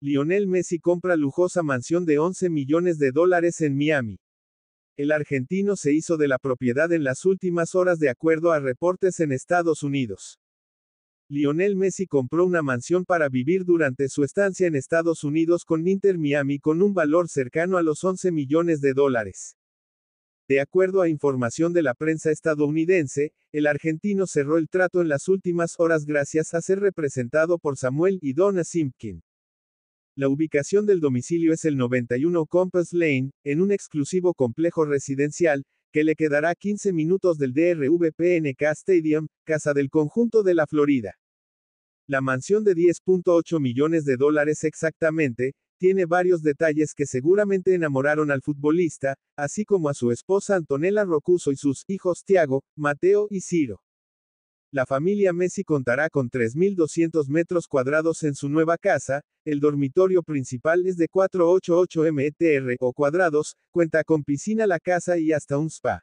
Lionel Messi compra lujosa mansión de 11 millones de dólares en Miami. El argentino se hizo de la propiedad en las últimas horas de acuerdo a reportes en Estados Unidos. Lionel Messi compró una mansión para vivir durante su estancia en Estados Unidos con Inter Miami con un valor cercano a los 11 millones de dólares. De acuerdo a información de la prensa estadounidense, el argentino cerró el trato en las últimas horas gracias a ser representado por Samuel y Donna Simpkin. La ubicación del domicilio es el 91 Compass Lane, en un exclusivo complejo residencial, que le quedará 15 minutos del DRVPNK Stadium, casa del conjunto de la Florida. La mansión de 10.8 millones de dólares exactamente, tiene varios detalles que seguramente enamoraron al futbolista, así como a su esposa Antonella Rocuso y sus hijos Tiago, Mateo y Ciro. La familia Messi contará con 3.200 metros cuadrados en su nueva casa, el dormitorio principal es de 488 mtr o cuadrados, cuenta con piscina la casa y hasta un spa.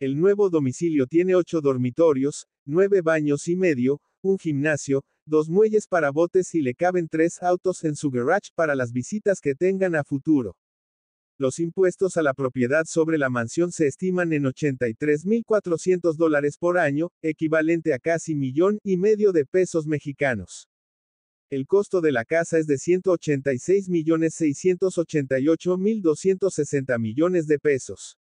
El nuevo domicilio tiene 8 dormitorios, 9 baños y medio, un gimnasio, dos muelles para botes y le caben tres autos en su garage para las visitas que tengan a futuro. Los impuestos a la propiedad sobre la mansión se estiman en 83.400 dólares por año, equivalente a casi millón y medio de pesos mexicanos. El costo de la casa es de 186.688.260 millones de pesos.